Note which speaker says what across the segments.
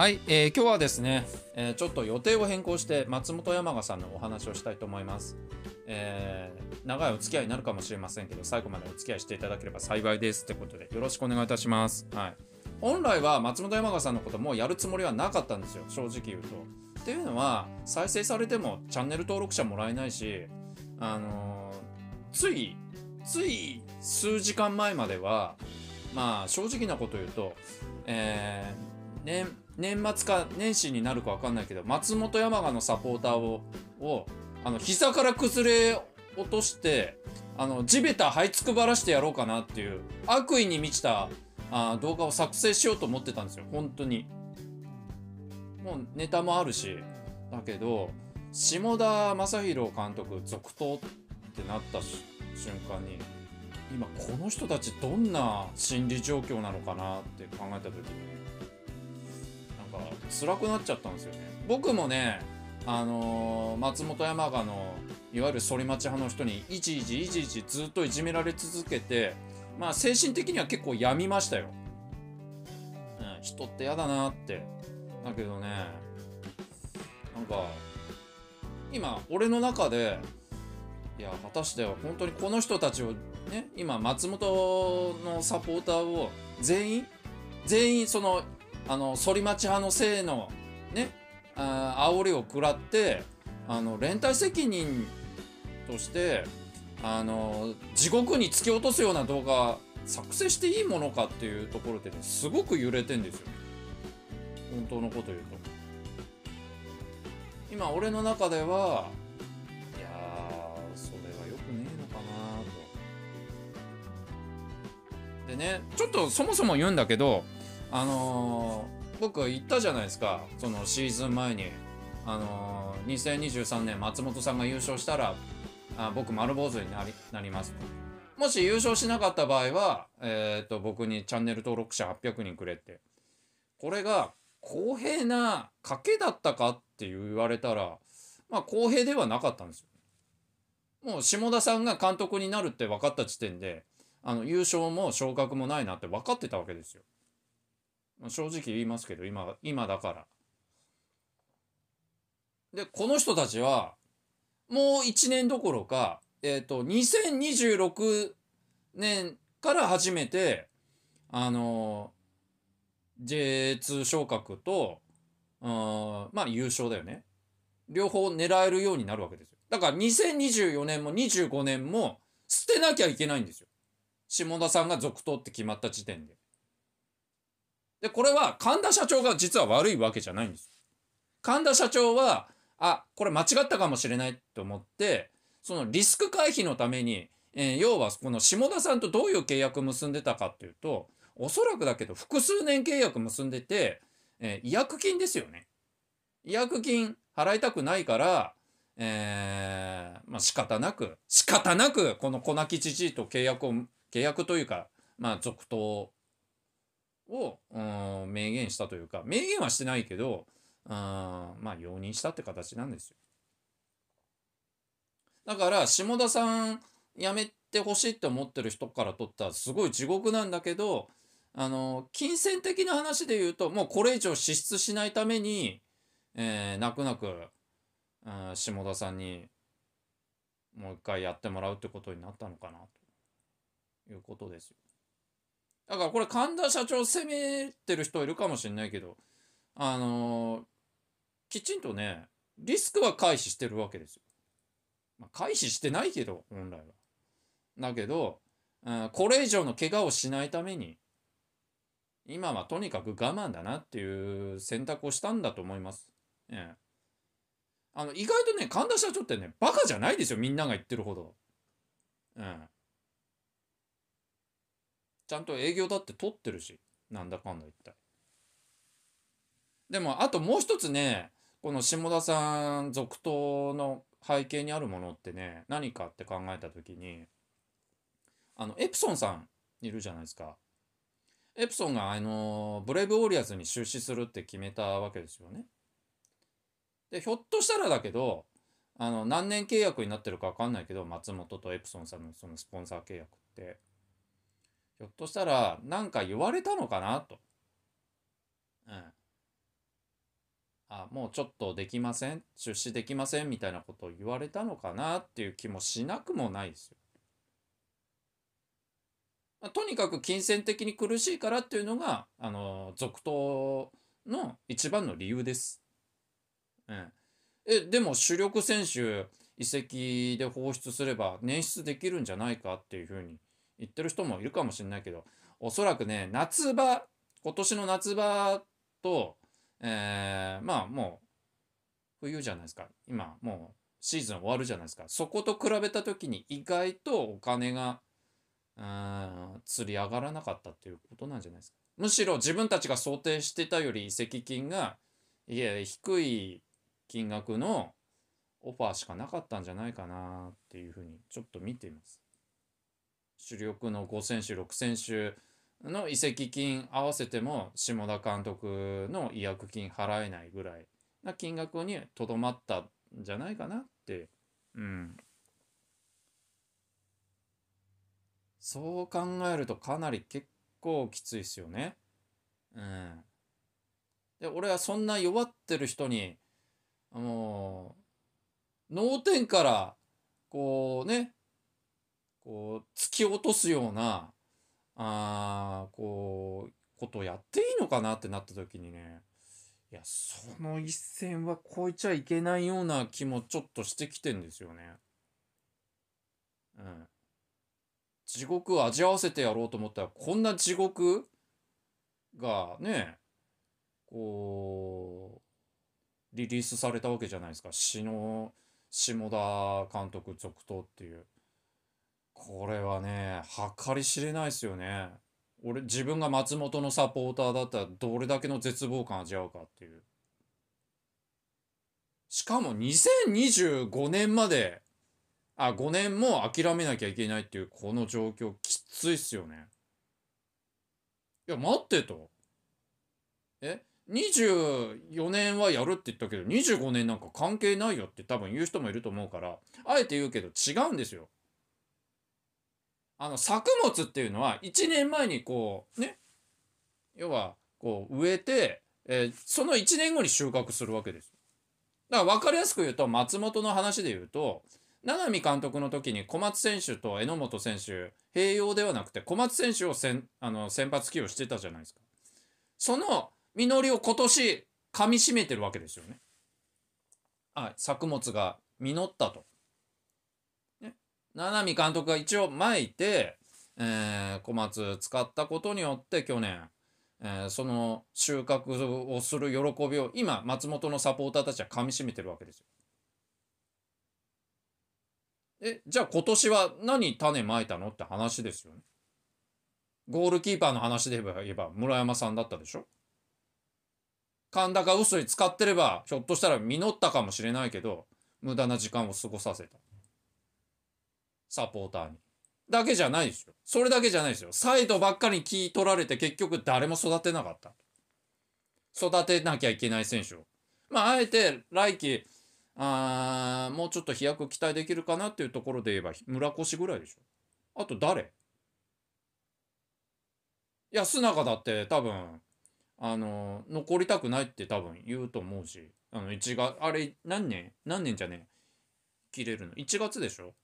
Speaker 1: はい、えー、今日はですね、えー、ちょっと予定を変更して松本山雅さんのお話をしたいと思います、えー、長いお付き合いになるかもしれませんけど最後までお付き合いしていただければ幸いですってことでよろしくお願いいたします、はい、本来は松本山雅さんのこともやるつもりはなかったんですよ正直言うとっていうのは再生されてもチャンネル登録者もらえないしあのー、ついつい数時間前まではまあ正直なこと言うとえー、ね年末か年始になるか分かんないけど、松本山雅のサポーターを、を、あの、膝から崩れ落として、あの、地べた這いつくばらしてやろうかなっていう、悪意に満ちたあ動画を作成しようと思ってたんですよ、本当に。もうネタもあるし、だけど、下田正宏監督続投ってなった瞬間に、今この人たちどんな心理状況なのかなって考えた時に、辛くなっちゃったんですよね僕もねあのー、松本山雅のいわゆる反町派の人にいちいちいちいちずっといじめられ続けてまあ精神的には結構病みましたよ、うん、人って嫌だなってだけどねなんか今俺の中でいや果たして本当にこの人たちをね今松本のサポーターを全員全員そのあの反町派のせいのねあ煽りを食らってあの連帯責任としてあの地獄に突き落とすような動画作成していいものかっていうところで、ね、すごく揺れてんですよ、本当のこと言うと今俺の中ではいやそれはよくねえのかなとでねちょっとそもそも言うんだけどあのー、僕言ったじゃないですかそのシーズン前に、あのー、2023年松本さんが優勝したらあ僕丸坊主になりなりますもし優勝しなかった場合は、えーと、僕にチャンネル登録者800人くれってこれが公平な賭けだったかって言われたらまあ公平ではなかったんですよ。もう下田さんが監督になるって分かった時点であの優勝も昇格もないなって分かってたわけですよ。正直言いますけど今今だからでこの人たちはもう1年どころか、えーと、と2026年から初めてあのー、J2 昇格とうんまあ優勝だよね両方狙えるようになるわけですよだから2024年も25年も捨てなきゃいけないんですよ下田さんが続投って決まった時点でで、これは神田社長が実は悪いわけじゃないんです。神田社長は、あ、これ間違ったかもしれないと思って、そのリスク回避のために、えー、要はこの下田さんとどういう契約結んでたかっていうと、おそらくだけど複数年契約結んでて、えー、違約金ですよね。違約金払いたくないから、えー、まあ仕方なく、仕方なく、この小泣き父と契約を、契約というか、まあ続投を、うん、明言したというか、明言はしてないけど、うん、まあ、容認したって形なんですよ。だから、下田さん辞めてほしいって思ってる人から取ったら、すごい地獄なんだけど、あの、金銭的な話で言うと、もうこれ以上支出しないために、えー、泣く泣く、うん、下田さんに、もう一回やってもらうってことになったのかな、ということですよ。だからこれ神田社長責めてる人いるかもしれないけど、あのー、きちんとね、リスクは回避してるわけですよ。まあ、回避してないけど、本来は。だけど、うん、これ以上の怪我をしないために、今はとにかく我慢だなっていう選択をしたんだと思います。え、え、あの意外とね、神田社長ってね、バカじゃないですよ、みんなが言ってるほど。うん。ちゃんと営業だって取ってるしなんだかんだ言ったでもあともう一つねこの下田さん続投の背景にあるものってね何かって考えた時にあのエプソンさんいるじゃないですかエプソンがあのブレイブ・ウォリアーズに出資するって決めたわけですよねでひょっとしたらだけどあの何年契約になってるか分かんないけど松本とエプソンさんのそのスポンサー契約ってひょっとしたら何か言われたのかなと。うん。あ、もうちょっとできません。出資できませんみたいなことを言われたのかなっていう気もしなくもないですよ。とにかく金銭的に苦しいからっていうのが、あの、続投の一番の理由です。うん。え、でも主力選手移籍で放出すれば捻出できるんじゃないかっていうふうに言ってる人もいるかもしれないけどおそらくね夏場今年の夏場と、えー、まあもう冬じゃないですか今もうシーズン終わるじゃないですかそこと比べた時に意外とお金がうん釣り上がらなかったっていうことなんじゃないですかむしろ自分たちが想定してたより移籍金がいや低い金額のオファーしかなかったんじゃないかなっていうふうにちょっと見ています。主力の5選手6選手の移籍金合わせても下田監督の違約金払えないぐらいな金額にとどまったんじゃないかなって、うん、そう考えるとかなり結構きついですよね。うん、で俺はそんな弱ってる人にもう脳天からこうねこう突き落とすようなあこうことをやっていいのかなってなった時にねいやその一線は越えちゃいけないような気もちょっとしてきてんですよね。うん、地獄を味わわせてやろうと思ったらこんな地獄がねこうリリースされたわけじゃないですか詩の下田監督続投っていう。これはね計り知れないですよね俺自分が松本のサポーターだったらどれだけの絶望感味わうかっていうしかも2025年まであ5年も諦めなきゃいけないっていうこの状況きついっすよねいや待ってとえ24年はやるって言ったけど25年なんか関係ないよって多分言う人もいると思うからあえて言うけど違うんですよあの作物っていうのは1年前にこうね要はこう植えて、えー、その1年後に収穫するわけです。だから分かりやすく言うと松本の話で言うと七海監督の時に小松選手と榎本選手併用ではなくて小松選手を先あの先発起用してたじゃないですか。その実りを今年噛みしめてるわけですよね。あ作物が実ったと。七海監督が一応まいて、えー、小松使ったことによって去年、えー、その収穫をする喜びを今松本のサポーターたちはかみしめてるわけですよ。えじゃあ今年は何種まいたのって話ですよね。ゴールキーパーの話で言えば村山さんだったでしょ神高が嘘に使ってればひょっとしたら実ったかもしれないけど無駄な時間を過ごさせた。サポーターに。だけじゃないですよ。それだけじゃないですよ。サイドばっかりに気取られて結局誰も育てなかった。育てなきゃいけない選手を。まあ、あえて来季、あもうちょっと飛躍期待できるかなっていうところで言えば村越ぐらいでしょ。あと誰いや、須永だって多分、あの、残りたくないって多分言うと思うし、あの、1月、あれ、何年何年じゃねえ。切れるの。1月でしょ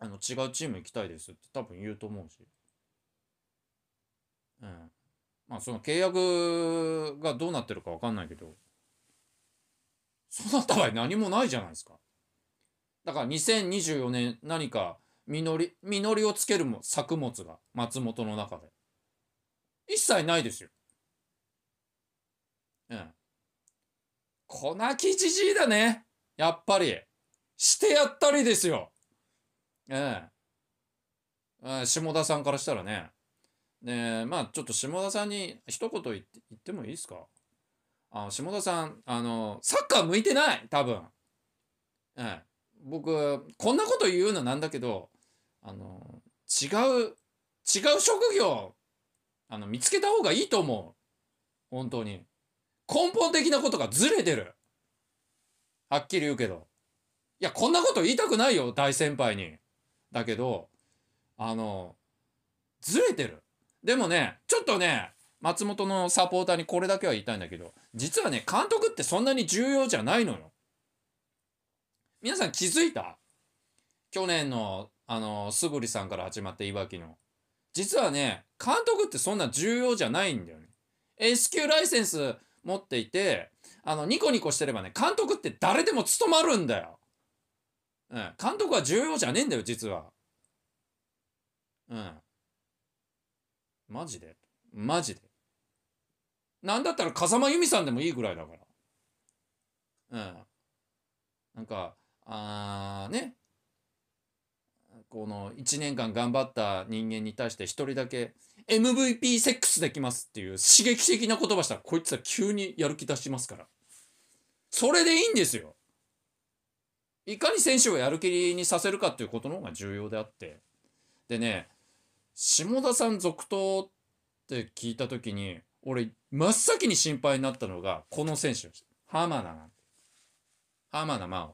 Speaker 1: あの違うチーム行きたいですって多分言うと思うし。うん。まあその契約がどうなってるか分かんないけど、そうなった場合何もないじゃないですか。だから2024年何か実り、実りをつけるも作物が松本の中で。一切ないですよ。うん。粉きじじいだね。やっぱり。してやったりですよ。ええ下田さんからしたらね。で、まあ、ちょっと下田さんに一言言って言ってもいいですかあの下田さん、あの、サッカー向いてない多分。ええ。僕、こんなこと言うのなんだけど、あの、違う、違う職業、あの、見つけた方がいいと思う。本当に。根本的なことがずれてる。はっきり言うけど。いや、こんなこと言いたくないよ、大先輩に。だけどあのずれてるでもねちょっとね松本のサポーターにこれだけは言いたいんだけど実はね監督ってそんなに重要じゃないのよ皆さん気づいた去年のあの素振さんから始まったいわきの実はね監督ってそんな重要じゃないんだよね S 級ライセンス持っていてあのニコニコしてればね監督って誰でも務まるんだようん、監督は重要じゃねえんだよ実はうんマジでマジでなんだったら風間由美さんでもいいぐらいだからうんなんかあーねこの1年間頑張った人間に対して1人だけ MVP セックスできますっていう刺激的な言葉したらこいつは急にやる気出しますからそれでいいんですよいかに選手をやる気にさせるかっていうことの方が重要であってでね下田さん続投って聞いた時に俺真っ先に心配になったのがこの選手浜田なん浜田真央っ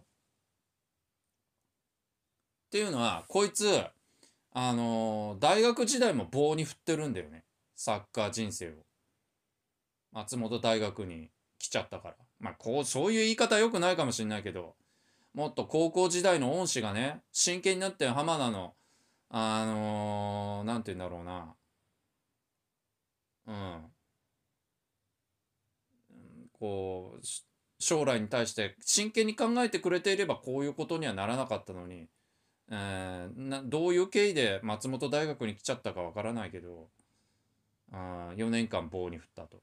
Speaker 1: ていうのはこいつあのー、大学時代も棒に振ってるんだよねサッカー人生を松本大学に来ちゃったからまあこうそういう言い方よくないかもしんないけどもっと高校時代の恩師がね真剣になって浜田のあのー、なんて言うんだろうなうんこう将来に対して真剣に考えてくれていればこういうことにはならなかったのに、えー、などういう経緯で松本大学に来ちゃったかわからないけどあ4年間棒に振ったと。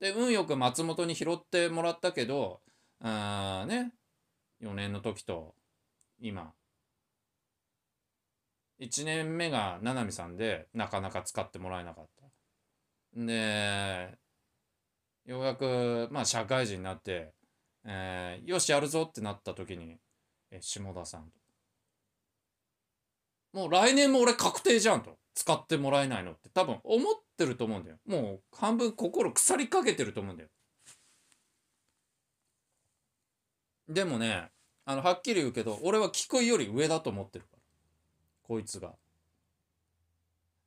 Speaker 1: で運よく松本に拾ってもらったけどあね4年の時と今1年目がななみさんでなかなか使ってもらえなかったでようやくまあ社会人になって、えー、よしやるぞってなった時にえ下田さんもう来年も俺確定じゃんと使ってもらえないのって多分思ってると思うんだよもう半分心腐りかけてると思うんだよでもねあのはっきり言うけど俺は菊井より上だと思ってるからこいつが。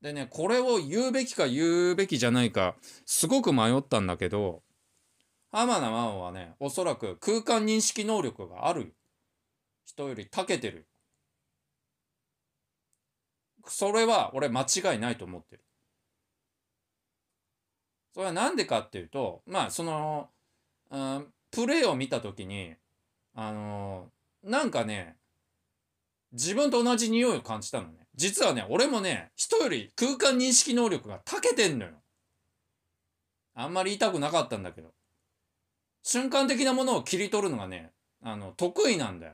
Speaker 1: でねこれを言うべきか言うべきじゃないかすごく迷ったんだけど浜田真央はねおそらく空間認識能力がある人より長けてるそれは俺間違いないと思ってる。それは何でかっていうとまあその、うん、プレーを見た時にあのー、なんかね、自分と同じ匂いを感じたのね。実はね、俺もね、人より空間認識能力が長けてんのよ。あんまり言いたくなかったんだけど。瞬間的なものを切り取るのがね、あの、得意なんだよ。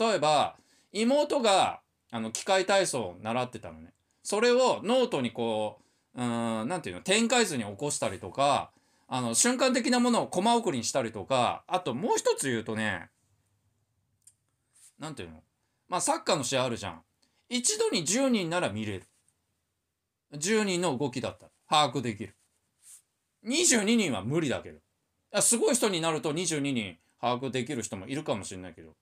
Speaker 1: 例えば、妹が、あの、機械体操を習ってたのね。それをノートにこう、うん、なんていうの、展開図に起こしたりとか、あの、瞬間的なものをコマ送りにしたりとか、あともう一つ言うとね、んていうのまあサッカーの試合あるじゃん。一度に10人なら見れる。10人の動きだったら把握できる。22人は無理だけど。すごい人になると22人把握できる人もいるかもしれないけど。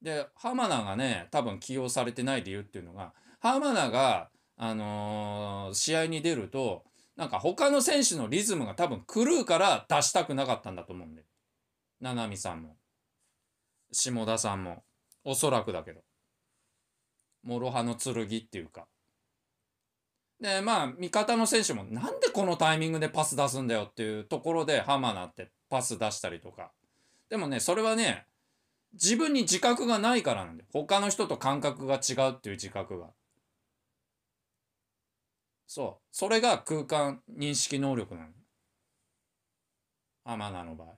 Speaker 1: で、浜名がね、多分起用されてない理由っていうのが、浜名が、あのー、試合に出ると、なんか他の選手のリズムが多分狂うから出したくなかったんだと思うんで。ななみさんも。下田さんもおそらくだけど諸刃の剣っていうかでまあ味方の選手もなんでこのタイミングでパス出すんだよっていうところで浜名ってパス出したりとかでもねそれはね自分に自覚がないからなんで他の人と感覚が違うっていう自覚がそうそれが空間認識能力なの浜マナの場合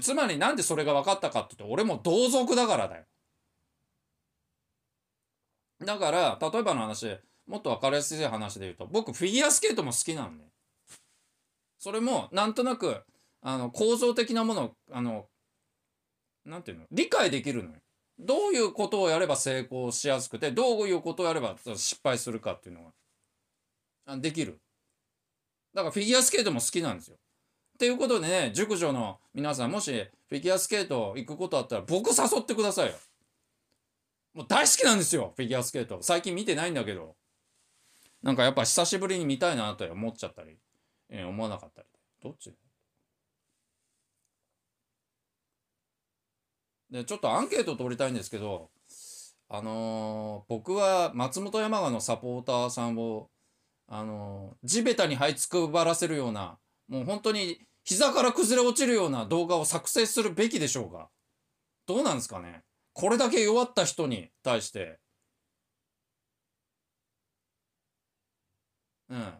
Speaker 1: つまりなんでそれが分かったかって言って俺も同族だからだよ。だから例えばの話もっと分かりやすい話で言うと僕フィギュアスケートも好きなんで、ね、それもなんとなくあの構造的なものをあのなんていうの理解できるのよ。どういうことをやれば成功しやすくてどういうことをやれば失敗するかっていうのができる。だからフィギュアスケートも好きなんですよ。っていうことでね、熟女の皆さん、もしフィギュアスケート行くことあったら、僕誘ってくださいよ。もう大好きなんですよ、フィギュアスケート。最近見てないんだけど。なんかやっぱ久しぶりに見たいなと思っちゃったり、えー、思わなかったり。どっちで、ちょっとアンケート取りたいんですけど、あのー、僕は松本山雅のサポーターさんを、あのー、地べたに這いつくばらせるような、もう本当に膝から崩れ落ちるような動画を作成するべきでしょうかどうなんですかねこれだけ弱った人に対して。うん。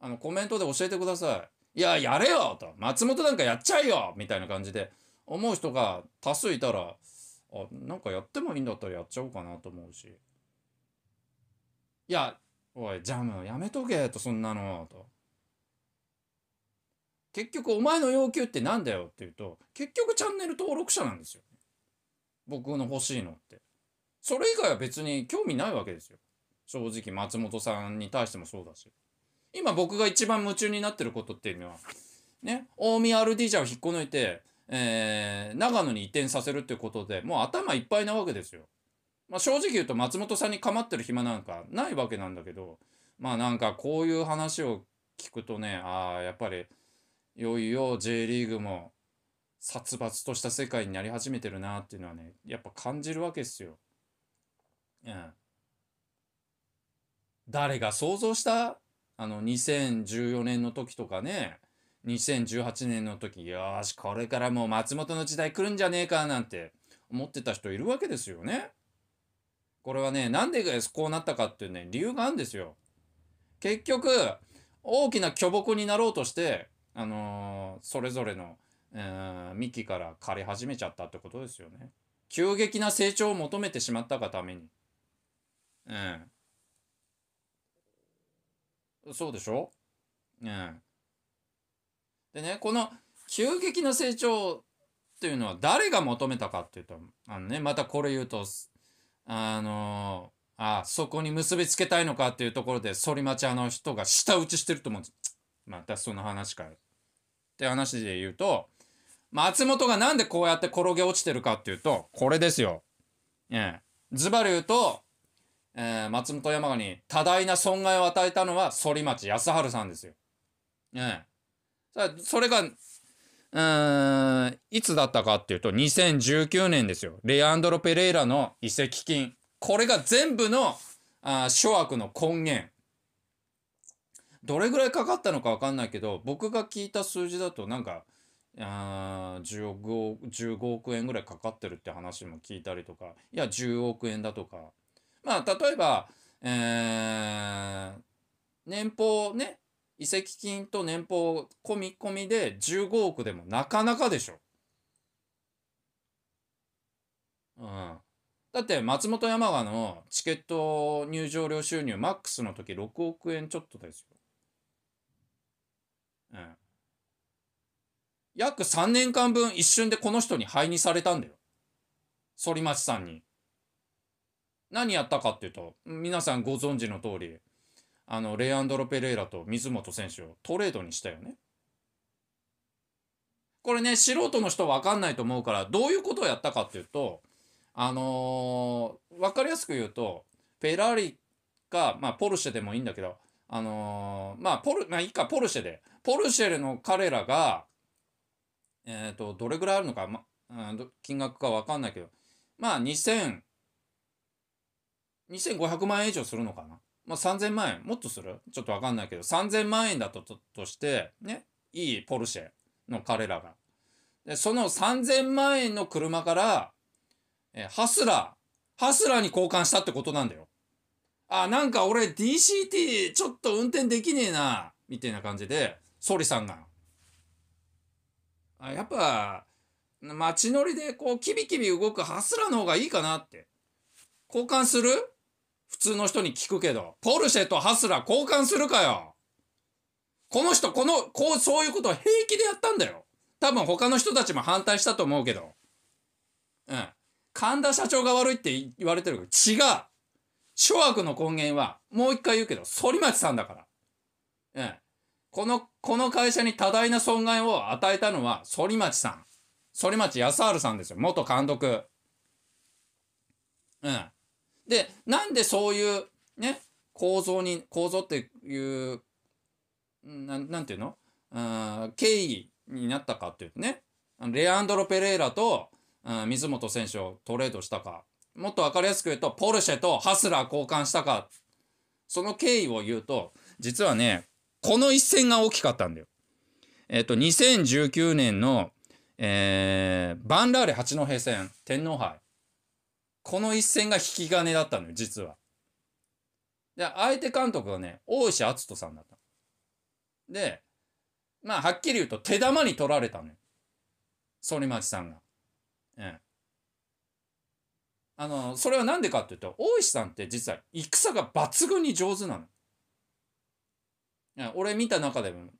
Speaker 1: あの、コメントで教えてください。いや、やれよと。松本なんかやっちゃえよみたいな感じで思う人が多数いたら、あ、なんかやってもいいんだったらやっちゃおうかなと思うし。いや、おい、ジャム、やめとけと、そんなの、と。結局お前の要求って何だよって言うと結局チャンネル登録者なんですよ僕の欲しいのってそれ以外は別に興味ないわけですよ正直松本さんに対してもそうだし今僕が一番夢中になってることっていうのはね近江 RD 社を引っこ抜いて、えー、長野に移転させるっていうことでもう頭いっぱいなわけですよ、まあ、正直言うと松本さんに構ってる暇なんかないわけなんだけどまあなんかこういう話を聞くとねああやっぱりいよいよ J リーグも殺伐とした世界になり始めてるなっていうのはね、やっぱ感じるわけですよ。うん。誰が想像したあの、2014年の時とかね、2018年の時、よし、これからもう松本の時代来るんじゃねえかなんて思ってた人いるわけですよね。これはね、なんでこうなったかっていうね、理由があるんですよ。結局、大きな巨木になろうとして、あのー、それぞれの、えー、幹から枯れ始めちゃったってことですよね。急激な成長を求めてしまったがために。うん。そうでしょうん。でね、この急激な成長っていうのは誰が求めたかっていうと、あのね、またこれ言うと、あのー、あ、そこに結びつけたいのかっていうところで、反町あの人が舌打ちしてると思うんです。またその話から。って話で言うと、松本がなんでこうやって転げ落ちてるかっていうと、これですよ。ええ。ズバリ言うと、えー、松本山雅に多大な損害を与えたのは反町康春さんですよ。ええ。それが、うん、いつだったかっていうと、2019年ですよ。レアンドロ・ペレイラの移籍金。これが全部の、あ諸悪の根源。どれぐらいかかったのか分かんないけど僕が聞いた数字だとなんかあ 15, 億円ぐらいかかってるって話も聞いたりとかいや10億円だとかまあ例えば、えー、年俸ね移籍金と年俸込み込みで15億でもなかなかでしょ。うん、だって松本山雅のチケット入場料収入マックスの時6億円ちょっとですよ。うん。約3年間分一瞬でこの人に灰にされたんだよ。反町さんに。何やったかっていうと、皆さんご存知の通り、あの、レアンドロ・ペレイラと水本選手をトレードにしたよね。これね、素人の人わかんないと思うから、どういうことをやったかっていうと、あのー、かりやすく言うと、フェラーリか、まあ、ポルシェでもいいんだけど、あのー、まあ、ポル、まあ、いいか、ポルシェで。ポルシェの彼らが、えっ、ー、と、どれぐらいあるのか、ま、金額かわかんないけど、まあ、2000、2500万円以上するのかな。まあ、3000万円、もっとするちょっとわかんないけど、3000万円だと、と、として、ね、いいポルシェの彼らが。で、その3000万円の車から、えー、ハスラー、ハスラーに交換したってことなんだよ。あ、なんか俺 DCT ちょっと運転できねえな、みたいな感じで、総理さんが。あやっぱ、街乗りでこう、キビキビ動くハスラーの方がいいかなって。交換する普通の人に聞くけど。ポルシェとハスラー交換するかよ。この人、この、こう、そういうことを平気でやったんだよ。多分他の人たちも反対したと思うけど。うん。神田社長が悪いって言われてるけど、違う。諸悪の根源は、もう一回言うけど、反町さんだから。え、ね、この、この会社に多大な損害を与えたのは、反町さん。反町康治さんですよ。元監督。うん。で、なんでそういう、ね、構造に、構造っていう、なん、なんていうのあ経緯になったかっていうとね、レアンドロ・ペレイラと、水本選手をトレードしたかもっと分かりやすく言うとポルシェとハスラー交換したかその経緯を言うと実はねこの一戦が大きかったんだよ。えっと2019年の、えー、バンラーレ八戸戦天皇杯この一戦が引き金だったのよ実は。で相手監督はね大石篤人さんだったでまあはっきり言うと手玉に取られたのよ反町さんが。うん。あのそれは何でかっていうと大石さんって実は戦が抜群に上手なの。俺見た中でも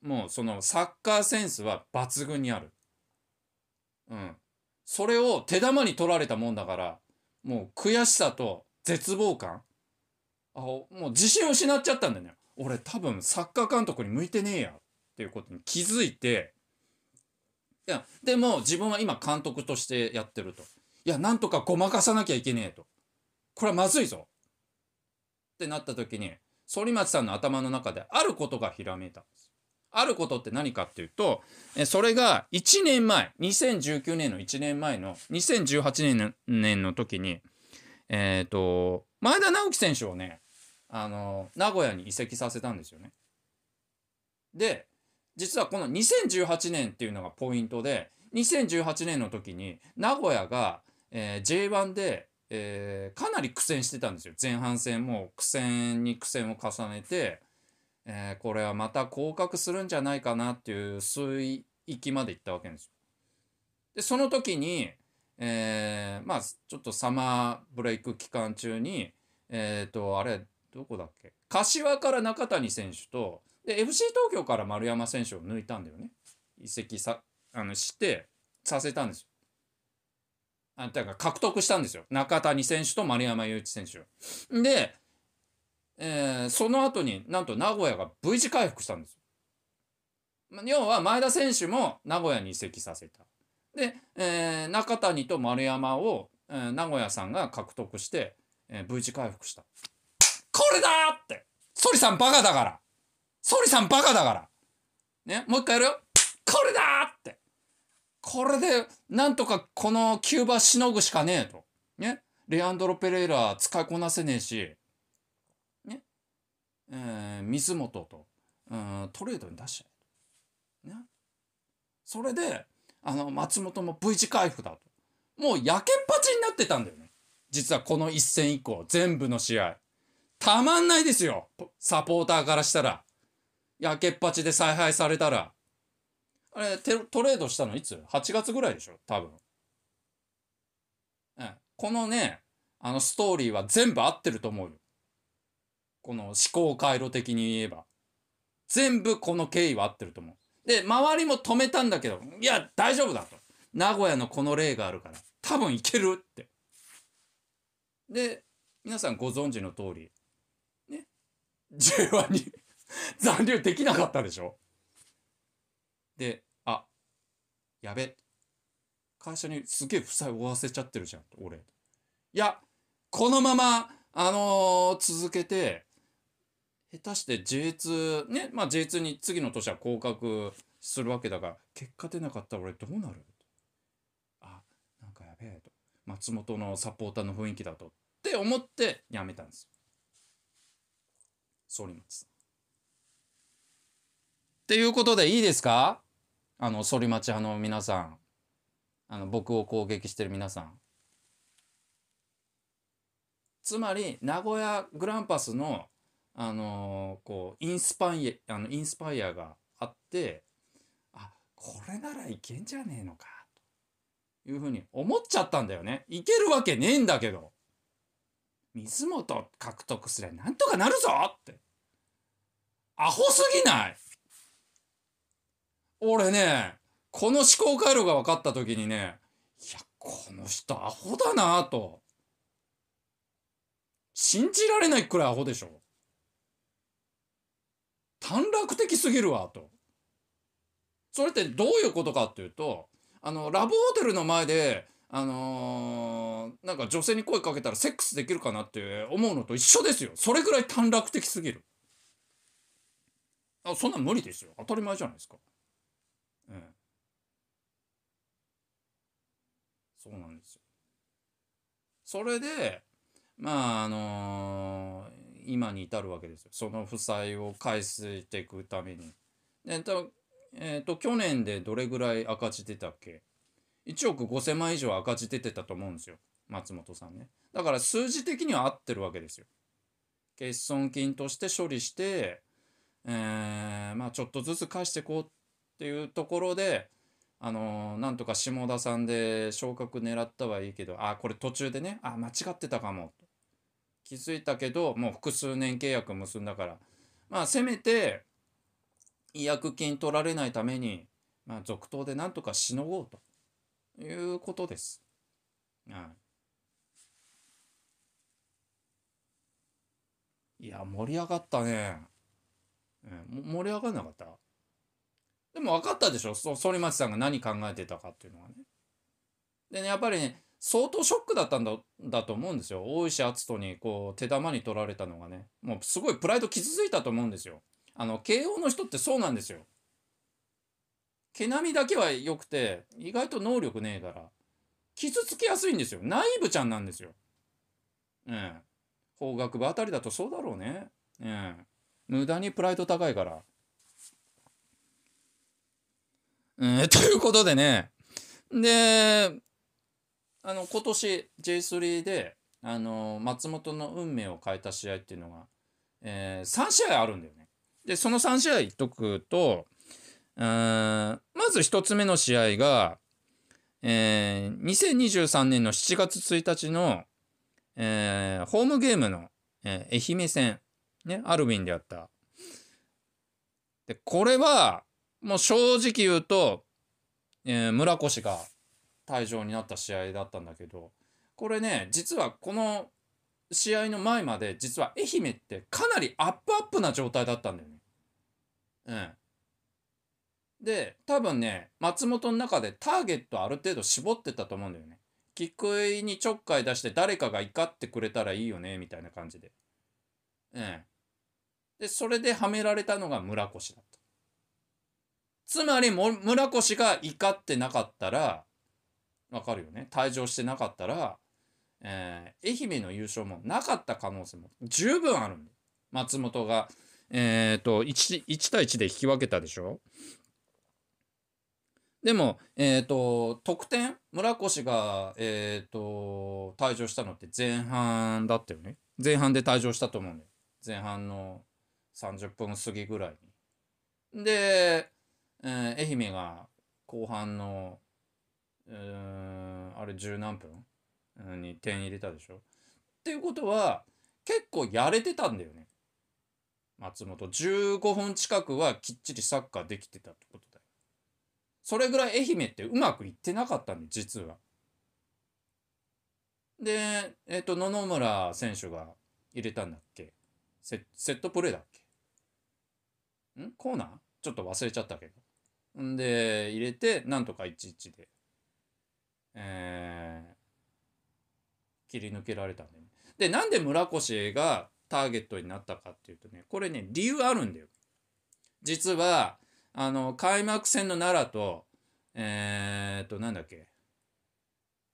Speaker 1: もうそのサッカーセンスは抜群にある。うん。それを手玉に取られたもんだからもう悔しさと絶望感あもう自信を失っちゃったんだよね。俺多分サッカー監督に向いてねえやっていうことに気づいていやでも自分は今監督としてやってると。いや、なんとかごまかさなきゃいけねえと。これはまずいぞ。ってなった時に、反町さんの頭の中であることがひらめいたんです。あることって何かっていうと、それが1年前、2019年の1年前の、2018年の時に、えっ、ー、と、前田直樹選手をね、あの、名古屋に移籍させたんですよね。で、実はこの2018年っていうのがポイントで、2018年の時に名古屋がえー、J1 で、えー、かなり苦戦してたんですよ前半戦も苦戦に苦戦を重ねて、えー、これはまた降格するんじゃないかなっていう水域まで行ったわけですよ。でその時に、えー、まあちょっとサマーブレイク期間中にえっ、ー、とあれどこだっけ柏から中谷選手とで FC 東京から丸山選手を抜いたんだよね移籍さあのしてさせたんですよ。あていか獲得したんですよ中谷選手と丸山雄一選手で、えー、その後になんと名古屋が V 字回復したんです要は前田選手も名古屋に移籍させたで、えー、中谷と丸山を、えー、名古屋さんが獲得して、えー、V 字回復したこれだってソリさんバカだからソリさんバカだからねもう一回やるよこれだってこれでなんとかこのキューバしのぐしかねえと。ね。レアンドロ・ペレイラ使いこなせねえし、ね。えー、水本と、うん、トレードに出しちゃえね。それで、あの、松本も V 字回復だと。もうやけんぱちになってたんだよね。実はこの一戦以降、全部の試合。たまんないですよ。サポーターからしたら。やけっぱちで采配されたら。あれトレードしたのいつ ?8 月ぐらいでしょ多分、うん。このね、あのストーリーは全部合ってると思うよ。この思考回路的に言えば。全部この経緯は合ってると思う。で、周りも止めたんだけど、いや、大丈夫だと。名古屋のこの例があるから、多分いけるって。で、皆さんご存知の通り、ね、J1 に 残留できなかったでしょで、あ、やべ。会社にすげえ負債を負わせちゃってるじゃん、俺。いや、このまま、あのー、続けて、下手して J2、ね、まあ J2 に次の年は降格するわけだから、結果出なかったら俺どうなるあ、なんかやべえと。松本のサポーターの雰囲気だと。って思ってやめたんですよ。理リっていうことでいいですかあの反町派の皆さんあの僕を攻撃してる皆さんつまり名古屋グランパスの、あのー、こうインスパイあのインスパイアがあってあこれならいけんじゃねえのかというふうに思っちゃったんだよねいけるわけねえんだけど水本獲得すりゃなんとかなるぞってアホすぎない俺ね、この思考回路が分かった時にね、いや、この人アホだなと。信じられないくらいアホでしょ。短絡的すぎるわと。それってどういうことかっていうと、あの、ラブホテルの前で、あのー、なんか女性に声かけたらセックスできるかなって思うのと一緒ですよ。それぐらい短絡的すぎる。あそんな無理ですよ。当たり前じゃないですか。そうなんですよ。それで、まあ、あのー、今に至るわけですよ。その負債を返していくために。で、たえっ、ー、と、去年でどれぐらい赤字出たっけ ?1 億5000万以上赤字出てたと思うんですよ。松本さんね。だから数字的には合ってるわけですよ。欠損金として処理して、えー、まあちょっとずつ返していこうっていうところで、あのなんとか下田さんで昇格狙ったはいいけどあこれ途中でねあ間違ってたかも気づいたけどもう複数年契約結んだからまあせめて違約金取られないために、まあ、続投でなんとかしのごうということです。うん、いや盛り上がったね。盛り上がんなかったでも分かったでしょ反町さんが何考えてたかっていうのはね。でねやっぱりね相当ショックだったんだだと思うんですよ大石篤人にこう手玉に取られたのがねもうすごいプライド傷ついたと思うんですよ。あの慶応の人ってそうなんですよ。毛並みだけは良くて意外と能力ねえから傷つきやすいんですよナイブちゃんなんですよ。うん、法学部あたりだとそうだろうね。うん、無駄にプライド高いから。えー、ということでね、で、あの、今年 J3 で、あの、松本の運命を変えた試合っていうのが、えー、3試合あるんだよね。で、その3試合言っとくと、まず1つ目の試合が、えー、2023年の7月1日の、えー、ホームゲームの、えー、愛媛戦、ね、アルビンであった。で、これは、もう正直言うと、えー、村越が退場になった試合だったんだけど、これね、実はこの試合の前まで、実は愛媛ってかなりアップアップな状態だったんだよね。うん。で、多分ね、松本の中でターゲットある程度絞ってたと思うんだよね。キッにちょっかい出して誰かが怒ってくれたらいいよね、みたいな感じで。うん。で、それではめられたのが村越だっつまり村越が怒ってなかったらわかるよね退場してなかったら、えー、愛媛の優勝もなかった可能性も十分ある松本が、えーと、1, 1対1で引き分けたでしょでも、えーと、得点村越が、えーと、と退場したのって前半だったよね前半で退場したと思うんだよ前半の30分過ぎぐらいに。でうん、愛媛が後半のうんあれ十何分に点入れたでしょっていうことは結構やれてたんだよね松本15分近くはきっちりサッカーできてたってことだよそれぐらい愛媛ってうまくいってなかったんで実はでえっ、ー、と野々村選手が入れたんだっけセットプレーだっけんコーナーちょっと忘れちゃったけどんで入れてなんとか11で、えー、切り抜けられたんで、ね、でなんで村越がターゲットになったかっていうとねこれね理由あるんだよ。実はあの開幕戦の奈良とえー、っとなんだっけ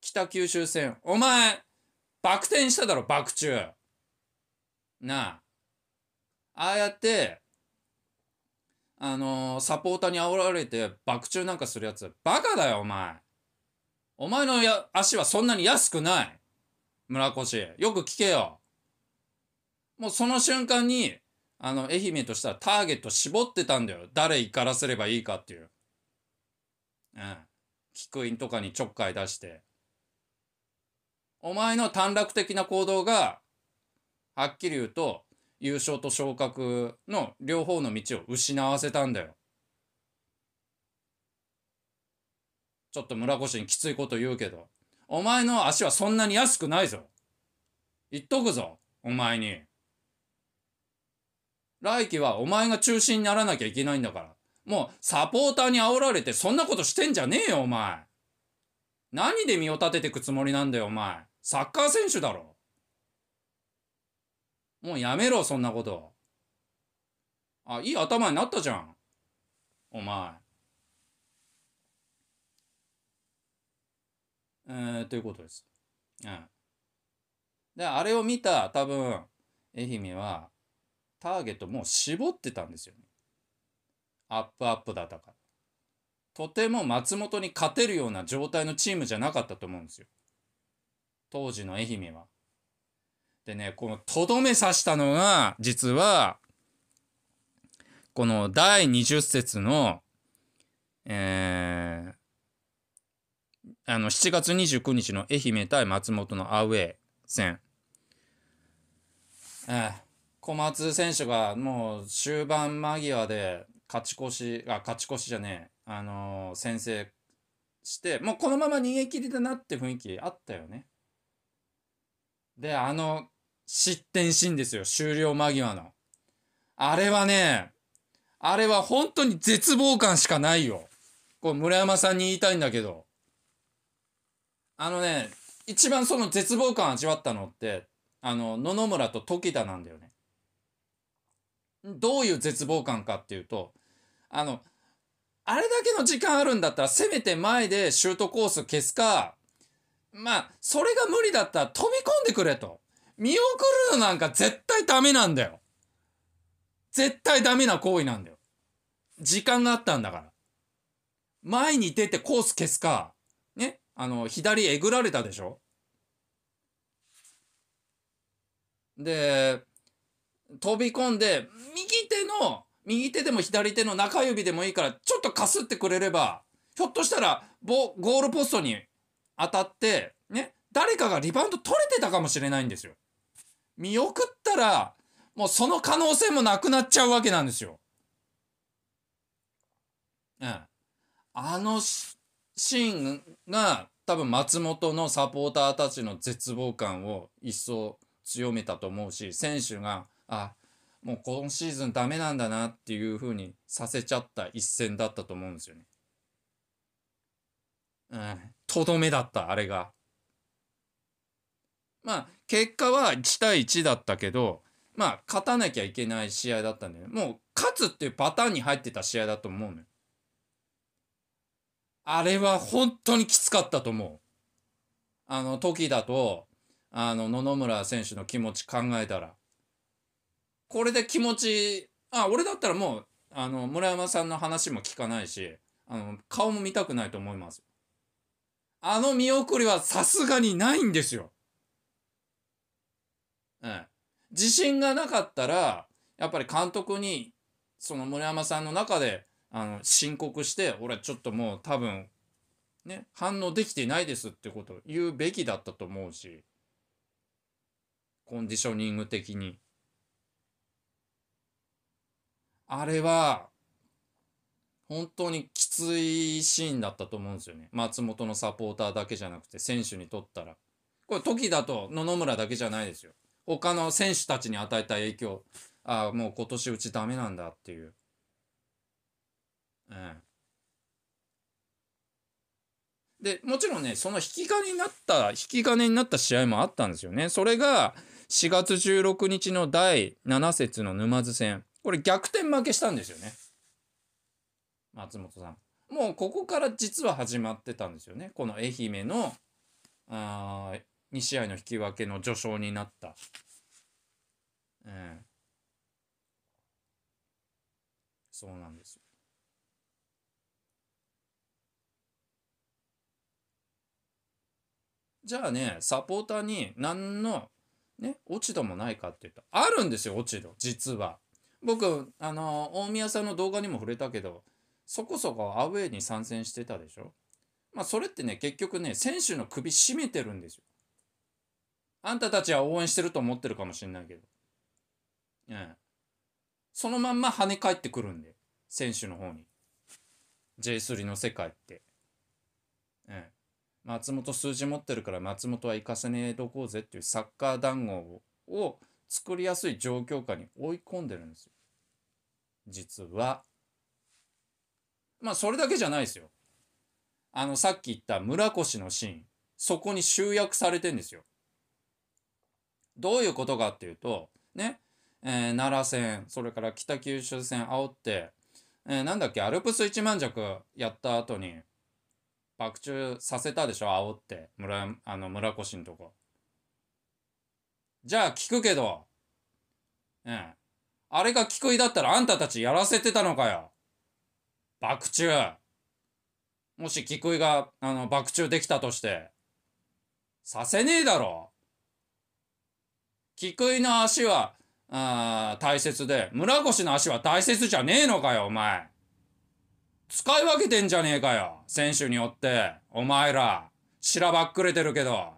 Speaker 1: 北九州戦お前バク転しただろバク中なあああやってあのー、サポーターに煽られて、爆中なんかするやつ、バカだよ、お前。お前のや足はそんなに安くない。村越。よく聞けよ。もうその瞬間に、あの、愛媛としたらターゲット絞ってたんだよ。誰怒らせればいいかっていう。うん。菊院とかにちょっかい出して。お前の短絡的な行動が、はっきり言うと、優勝と昇格の両方の道を失わせたんだよ。ちょっと村越にきついこと言うけど、お前の足はそんなに安くないぞ。言っとくぞ、お前に。来季はお前が中心にならなきゃいけないんだから。もうサポーターに煽られてそんなことしてんじゃねえよ、お前。何で身を立ててくつもりなんだよ、お前。サッカー選手だろ。もうやめろ、そんなこと。あ、いい頭になったじゃん。お前。えー、ということです。うん。で、あれを見た、多分、愛媛は、ターゲットもう絞ってたんですよね。アップアップだったから。とても松本に勝てるような状態のチームじゃなかったと思うんですよ。当時の愛媛は。でね、このとどめさしたのが、実は、この第20節の、えー、あの、7月29日の愛媛対松本のアウェー戦。ええ、小松選手がもう終盤間際で勝ち越し、あ、勝ち越しじゃねえ、あのー、先制して、もうこのまま逃げ切りだなって雰囲気あったよね。で、あの、失点シーンですよ。終了間際の。あれはね、あれは本当に絶望感しかないよ。これ村山さんに言いたいんだけど。あのね、一番その絶望感味わったのって、あの、野々村と時田なんだよね。どういう絶望感かっていうと、あの、あれだけの時間あるんだったら、せめて前でシュートコース消すか、まあ、それが無理だったら飛び込んでくれと。見送るのなんか絶対ダメなんだよ。絶対ダメな行為なんだよ。時間があったんだから。前に出てコース消すか、ね、あの、左えぐられたでしょで、飛び込んで、右手の、右手でも左手の中指でもいいから、ちょっとかすってくれれば、ひょっとしたら、ボ、ゴールポストに当たって、ね、誰かがリバウンド取れてたかもしれないんですよ。見送ったら、もうその可能性もなくなっちゃうわけなんですよ。うん。あのシーンが多分松本のサポーターたちの絶望感を一層強めたと思うし、選手が、あ、もう今シーズンダメなんだなっていうふうにさせちゃった一戦だったと思うんですよね。うん。とどめだった、あれが。まあ結果は1対1だったけどまあ勝たなきゃいけない試合だったんだよねもう勝つっていうパターンに入ってた試合だと思うのよあれは本当にきつかったと思うあの時だとあの野々村選手の気持ち考えたらこれで気持ちあ俺だったらもうあの村山さんの話も聞かないしあの顔も見たくないと思いますあの見送りはさすがにないんですようん、自信がなかったらやっぱり監督にその村山さんの中であの申告して俺ちょっともう多分ね反応できていないですってことを言うべきだったと思うしコンディショニング的に。あれは本当にきついシーンだったと思うんですよね。松本のサポーターだけじゃなくて選手にとったら。これ時だと野々村だけじゃないですよ。他の選手たちに与えた影響ああもう今年うちダメなんだっていう。うん、でもちろんねその引き金になった引き金になった試合もあったんですよね。それが4月16日の第7節の沼津戦これ逆転負けしたんですよね松本さん。もうここから実は始まってたんですよねこの愛媛のあ2試合の引き分けの序章になった。うん。そうなんですよ。じゃあね、サポーターに何の、ね、落ち度もないかっていうと、あるんですよ、落ち度、実は。僕、あの、大宮さんの動画にも触れたけど、そこそこアウェーに参戦してたでしょまあ、それってね、結局ね、選手の首絞めてるんですよ。あんたたちは応援してると思ってるかもしんないけど。うん。そのまんま跳ね返ってくるんで、選手の方に。J3 の世界って。うん。松本数字持ってるから松本は行かせねえどこうぜっていうサッカー談合を作りやすい状況下に追い込んでるんですよ。実は。まあそれだけじゃないですよ。あのさっき言った村越のシーン、そこに集約されてんですよ。どういうことかっていうと、ね、えー、奈良線、それから北九州線煽って、えー、なんだっけ、アルプス一万弱やった後に、爆中させたでしょ、煽って。村、あの、村越のとこ。じゃあ聞くけど、え、ね、え、あれが聞くいだったらあんたたちやらせてたのかよ。爆中。もし聞くいが、あの、爆中できたとして、させねえだろ。菊井の足は、あ大切で、村越の足は大切じゃねえのかよ、お前。使い分けてんじゃねえかよ、選手によって。お前ら、しらばっくれてるけど。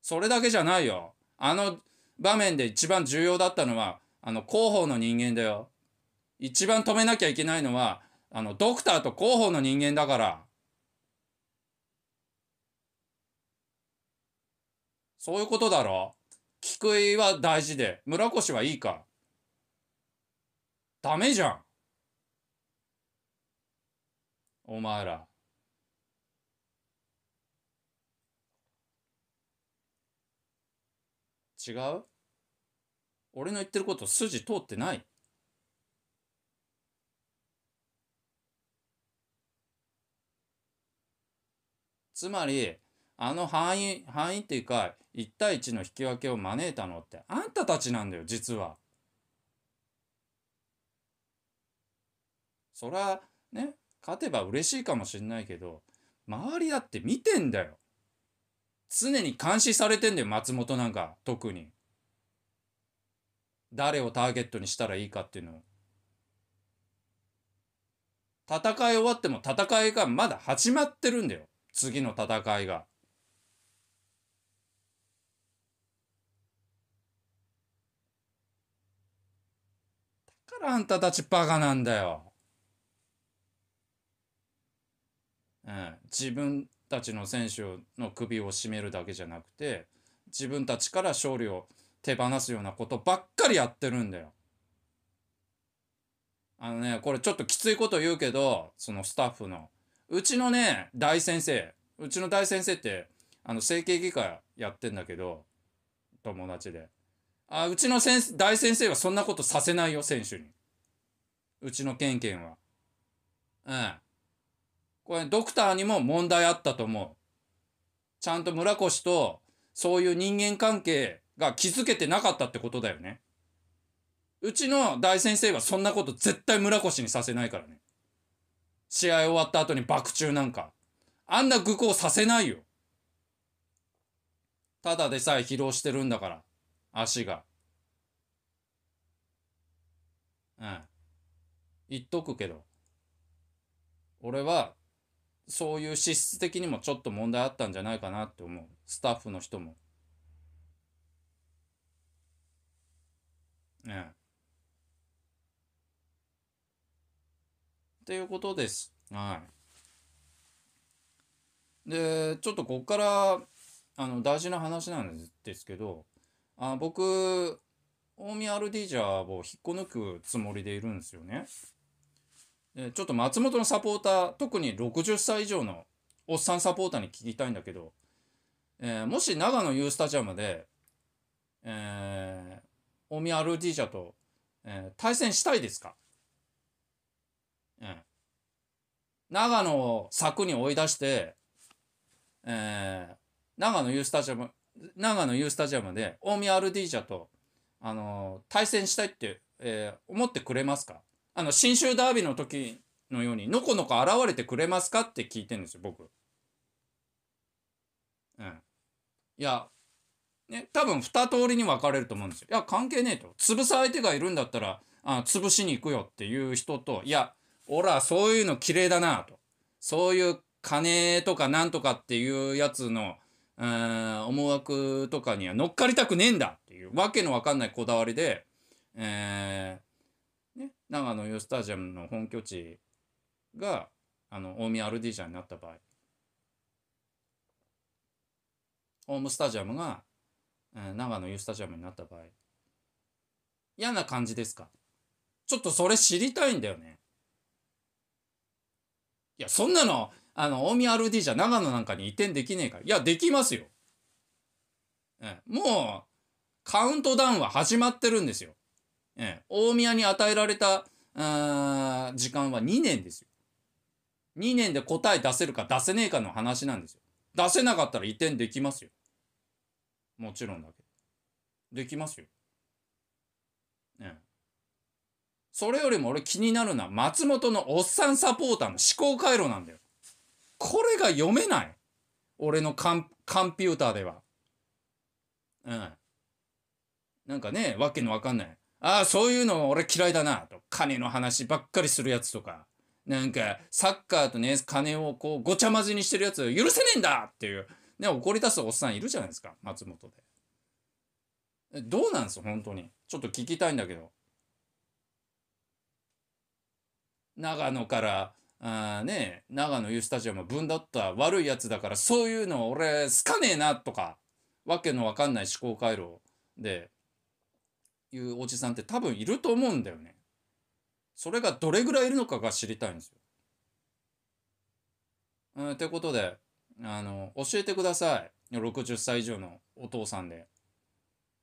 Speaker 1: それだけじゃないよ。あの場面で一番重要だったのは、あの、広報の人間だよ。一番止めなきゃいけないのは、あの、ドクターと広報の人間だから。そういうことだろ菊井は大事で、村越はいいか。ダメじゃん。お前ら。違う俺の言ってること筋通ってないつまりあの範囲範囲っていうか1対1の引き分けを招いたのってあんたたちなんだよ実は。そりゃね勝てば嬉しいかもしんないけど周りだって見てんだよ。常に監視されてんだよ松本なんか特に。誰をターゲットにしたらいいかっていうのを。戦い終わっても戦いがまだ始まってるんだよ次の戦いが。からあんたたちバカなんだよ。うん、自分たちの選手の首を絞めるだけじゃなくて自分たちから勝利を手放すようなことばっかりやってるんだよ。あのねこれちょっときついこと言うけどそのスタッフのうちのね大先生うちの大先生ってあの整形外科やってんだけど友達で。あうちの先大先生はそんなことさせないよ、選手に。うちのケンケンは。うん。これ、ドクターにも問題あったと思う。ちゃんと村越と、そういう人間関係が築けてなかったってことだよね。うちの大先生はそんなこと絶対村越にさせないからね。試合終わった後に爆中なんか。あんな愚行させないよ。ただでさえ疲労してるんだから。足が。うん。言っとくけど、俺は、そういう資質的にもちょっと問題あったんじゃないかなって思う。スタッフの人も。うん。っていうことです。はい。で、ちょっとこっから、あの、大事な話なんですけど、あ僕大宮アルディージャーを引っこ抜くつもりでいるんですよね。ちょっと松本のサポーター特に60歳以上のおっさんサポーターに聞きたいんだけど、えー、もし長野 U スタジアムで、えー、大宮アルディージャと、えー、対戦したいですか、うん、長野を柵に追い出して、えー、長野 U スタジアム長野 U スタジアムで大宮アルディージャと、あの対戦したいって、えー、思ってくれますかあの、信州ダービーの時のように、のこのこ現れてくれますかって聞いてんですよ、僕。うん。いや、ね、多分2通りに分かれると思うんですよ。いや、関係ねえと。潰す相手がいるんだったら、あ潰しに行くよっていう人と、いや、俺はそういうの綺麗だなと。そういう金とかなんとかっていうやつのうん思惑とかには乗っかりたくねえんだっていうわけのわかんないこだわりで、えーね、長野ユースタジアムの本拠地があの大宮アルディージャになった場合ホームスタジアムが、えー、長野ユースタジアムになった場合嫌な感じですかちょっとそれ知りたいんだよね。いや、そんなのあの、大宮 RD じゃ長野なんかに移転できねえから。いや、できますよ。えもう、カウントダウンは始まってるんですよ。え大宮に与えられた、あ時間は2年ですよ。2年で答え出せるか出せねえかの話なんですよ。出せなかったら移転できますよ。もちろんだけど。できますよ。ねそれよりも俺気になるのは松本のおっさんサポーターの思考回路なんだよ。これが読めない俺のカンピューターでは。うん。なんかね、わけのわかんない。ああ、そういうの俺嫌いだな、と。金の話ばっかりするやつとか。なんか、サッカーとね、金をこう、ごちゃ混ぜにしてるやつ許せねえんだっていう、ね、怒り出すおっさんいるじゃないですか、松本で。どうなんです本当に。ちょっと聞きたいんだけど。長野からあね長野 U スタジアムは分だった悪いやつだからそういうの俺好かねえなとかわけのわかんない思考回路でいうおじさんって多分いると思うんだよね。それがどれぐらいいるのかが知りたいんですよ。うん、ってことであの教えてください60歳以上のお父さんで。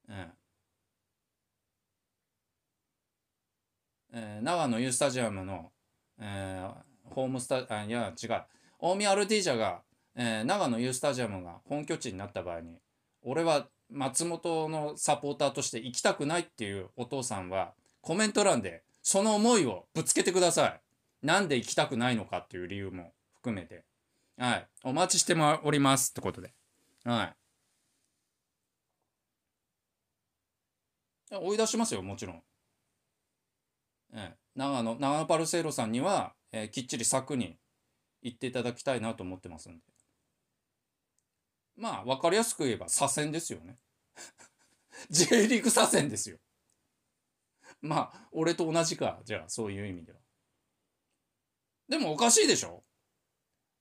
Speaker 1: うん、えー、長野 U スタジアムの、えー、ホームスタあいや違う大宮アルディージャが、えー、長野 U スタジアムが本拠地になった場合に俺は松本のサポーターとして行きたくないっていうお父さんはコメント欄でその思いをぶつけてください。なんで行きたくないのかっていう理由も含めて。はい。お待ちしておりますってことで。はい。追い出しますよ、もちろん。ええ、長野、長野パルセイロさんには、えー、きっちり柵に行っていただきたいなと思ってますんでまあ分かりやすく言えば左遷ですよね J リーグ左遷ですよまあ俺と同じかじゃあそういう意味ではでもおかしいでしょ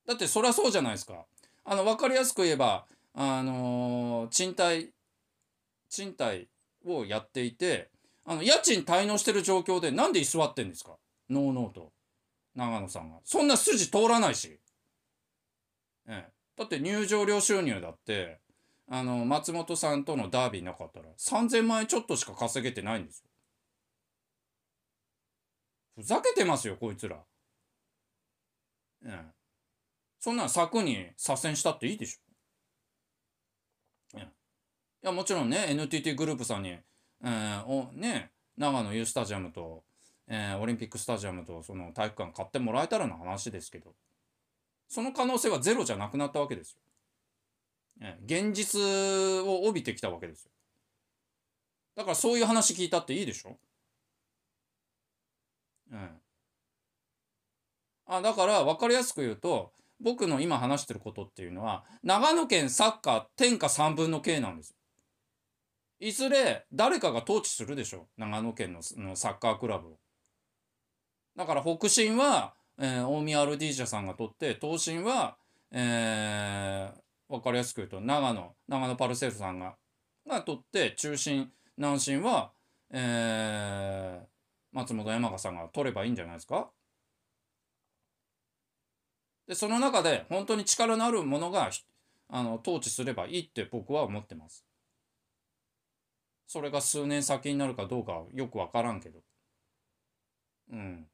Speaker 1: だってそりゃそうじゃないですかあの分かりやすく言えばあのー、賃貸賃貸をやっていてあの家賃滞納してる状況でなんで居座ってんですかノーノーと。長野さんが。そんな筋通らないし。ええ、だって入場料収入だって、あの、松本さんとのダービーなかったら3000万円ちょっとしか稼げてないんですよ。ふざけてますよ、こいつら。ええ。そんなん柵に左遷したっていいでしょ。ええ。いや、もちろんね、NTT グループさんに、えー、お、ね、長野 U スタジアムとえー、オリンピックスタジアムとその体育館買ってもらえたらの話ですけどその可能性はゼロじゃなくなったわけですよ。えー、現実を帯びてきたわけですよ。だからそういう話聞いたっていいでしょ、えん。あだから分かりやすく言うと僕の今話してることっていうのは長野県サッカー天下3分の K なんですよ。いずれ誰かが統治するでしょ長野県ののサッカークラブを。だから北進は、えー、大宮アルディージャさんが取って東進は、えー、分かりやすく言うと長野長野パルセルさんがが取って中心南進は、えー、松本山雅さんが取ればいいんじゃないですかでその中で本当に力のあるものがあの統治すればいいって僕は思ってます。それが数年先になるかどうかよく分からんけど。うん。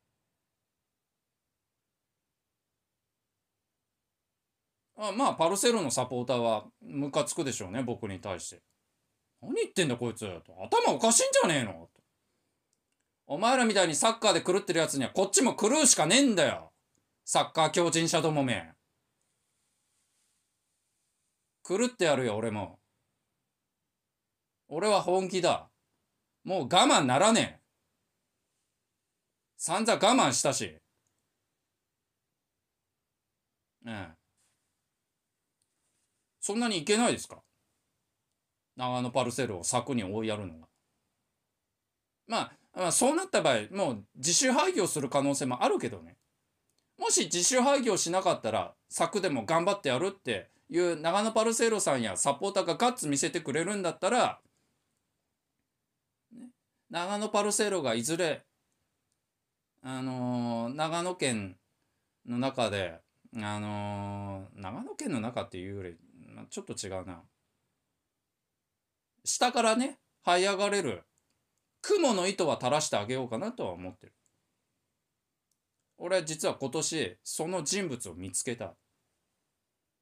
Speaker 1: あまあ、パルセロのサポーターはムカつくでしょうね、僕に対して。何言ってんだこいつ。頭おかしいんじゃねえのお前らみたいにサッカーで狂ってる奴にはこっちも狂うしかねえんだよ。サッカー強靭者どもめ。狂ってやるよ、俺も。俺は本気だ。もう我慢ならねえ。散々我慢したし。うん。そんなにいけないですか長野パルセルを柵に追いやるのが。まあ、そうなった場合、もう自主廃業する可能性もあるけどね。もし自主廃業しなかったら、柵でも頑張ってやるっていう長野パルセロさんやサポーターがガッツ見せてくれるんだったら、ね、長野パルセロがいずれ、あのー、長野県の中で、あのー、長野県の中っていうより、ちょっと違うな下からね這い上がれる雲の糸は垂らしてあげようかなとは思ってる俺は実は今年その人物を見つけた、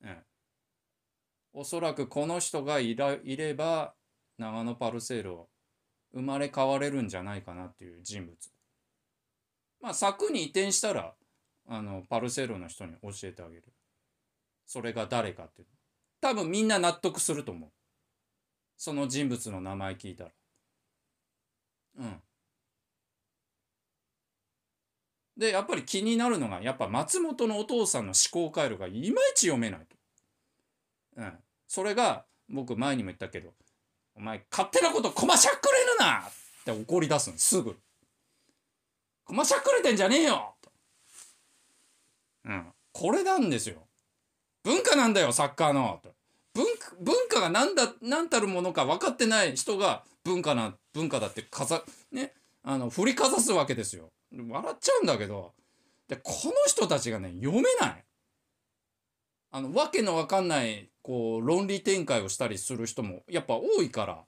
Speaker 1: うん、おそらくこの人がいらいれば長野パルセールを生まれ変われるんじゃないかなっていう人物まあ柵に移転したらあのパルセールの人に教えてあげるそれが誰かっていうの多分みんな納得すると思うその人物の名前聞いたらうんでやっぱり気になるのがやっぱ松本のお父さんの思考回路がいまいち読めないと、うん、それが僕前にも言ったけど「お前勝手なことこましゃくれるな!」って怒り出すのすぐ「こましゃくれてんじゃねえよ!」うんこれなんですよ文化なんだよサッカーの文文化が何だ何たるものか分かってない人が文化な文化だってかざ、ね、あの振りかざすわけですよ。笑っちゃうんだけどでこの人たちがね読めないあのわけのわかんないこう論理展開をしたりする人もやっぱ多いから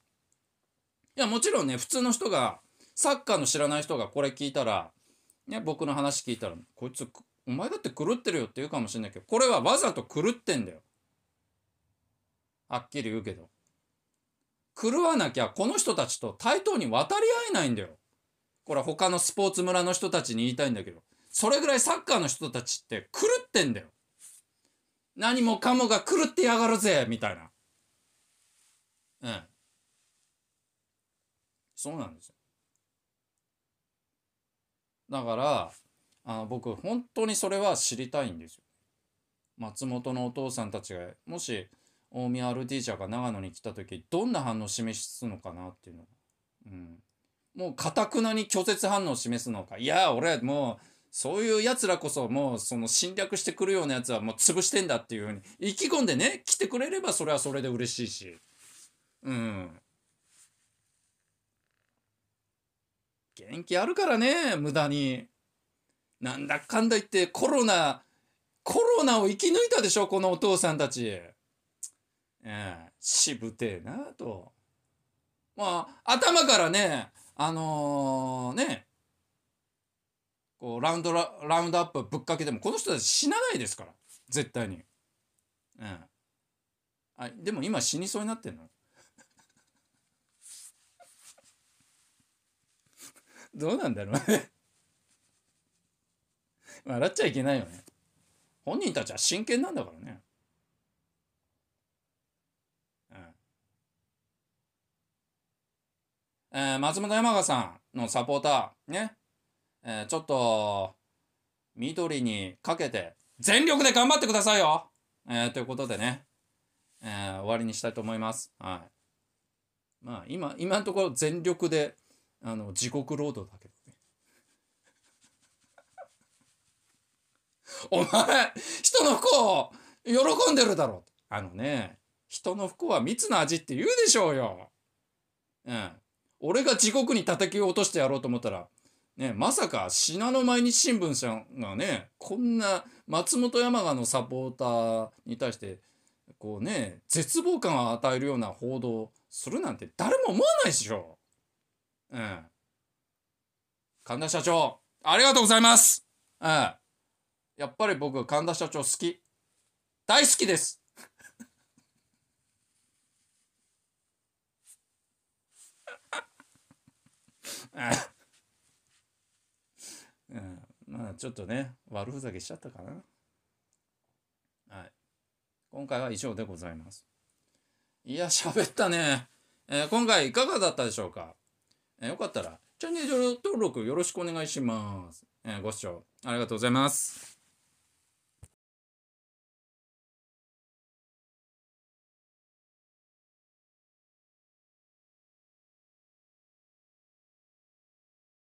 Speaker 1: いやもちろんね普通の人がサッカーの知らない人がこれ聞いたら、ね、僕の話聞いたらこいつお前だって狂ってるよって言うかもしれないけど、これはわざと狂ってんだよ。はっきり言うけど。狂わなきゃこの人たちと対等に渡り合えないんだよ。これは他のスポーツ村の人たちに言いたいんだけど、それぐらいサッカーの人たちって狂ってんだよ。何もかもが狂ってやがるぜみたいな。うん。そうなんですよ。だから、あ僕本当にそれは知りたいんですよ。松本のお父さんたちがもし大宮ルティーチャーが長野に来た時どんな反応を示すのかなっていうのうん、もうかたくなに拒絶反応を示すのかいや俺もうそういうやつらこそもうその侵略してくるようなやつはもう潰してんだっていうふうに意気込んでね来てくれればそれはそれで嬉しいしうん元気あるからね無駄になんだかんだ言ってコロナ、コロナを生き抜いたでしょ、このお父さんたち。ええし渋てえなと。まあ、頭からね、あのー、ね、こう、ラウンドラ、ラウンドアップぶっかけても、この人たち死なないですから、絶対に。うん。あ、でも今死にそうになってんの どうなんだろうね笑っちゃいけないよね本人たちは真剣なんだからねうん、えー、松本山雅さんのサポーターね、えー、ちょっと緑にかけて全力で頑張ってくださいよ、えー、ということでね、えー、終わりにしたいと思います。はい。まあ今、今のところ全力で、あの、地獄労働だけど。お前、人の不幸、喜んでるだろ。あのね、人の不幸は蜜の味って言うでしょうよ。うん。俺が地獄に叩き落としてやろうと思ったら、ね、まさか信濃毎日新聞さんがね、こんな松本山雅のサポーターに対して、こうね、絶望感を与えるような報道するなんて誰も思わないでしょ。うん。神田社長、ありがとうございます。うん。やっぱり僕、神田社長好き。大好きですうん、まあちょっとね悪ふざけしちゃったかなはい今回は以上でございますいや喋ったね、えー、今回いかがだったでしょうか、えー、よかったらチャンネル登録よろしくお願いします、えー、ご視聴ありがとうございます